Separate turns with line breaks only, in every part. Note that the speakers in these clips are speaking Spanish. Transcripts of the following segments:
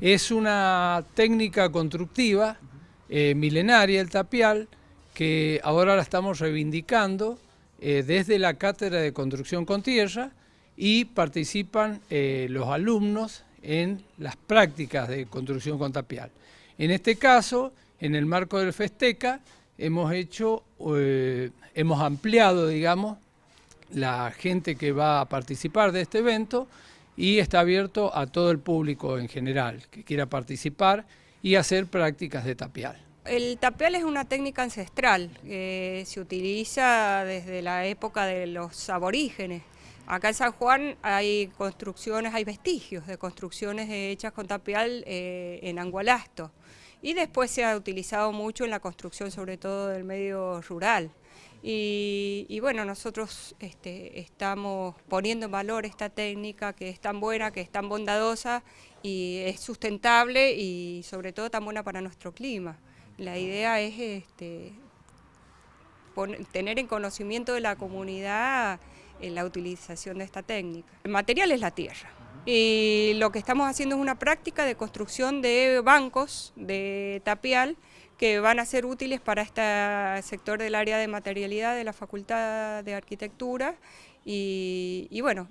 Es una técnica constructiva eh, milenaria, el tapial, que ahora la estamos reivindicando eh, desde la Cátedra de Construcción con Tierra y participan eh, los alumnos en las prácticas de construcción con tapial. En este caso, en el marco del Festeca, hemos hecho, hemos ampliado, digamos, la gente que va a participar de este evento y está abierto a todo el público en general que quiera participar y hacer prácticas de tapial.
El tapial es una técnica ancestral, que se utiliza desde la época de los aborígenes. Acá en San Juan hay construcciones, hay vestigios de construcciones hechas con tapial eh, en Angualasto y después se ha utilizado mucho en la construcción sobre todo del medio rural. Y, bueno, nosotros este, estamos poniendo en valor esta técnica que es tan buena, que es tan bondadosa y es sustentable y sobre todo tan buena para nuestro clima. La idea es este, tener en conocimiento de la comunidad eh, la utilización de esta técnica. El material es la tierra. Y lo que estamos haciendo es una práctica de construcción de bancos de tapial que van a ser útiles para este sector del área de materialidad de la Facultad de Arquitectura. Y, bueno,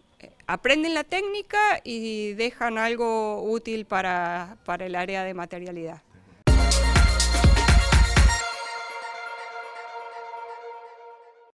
aprenden la técnica y dejan algo útil para el área de materialidad.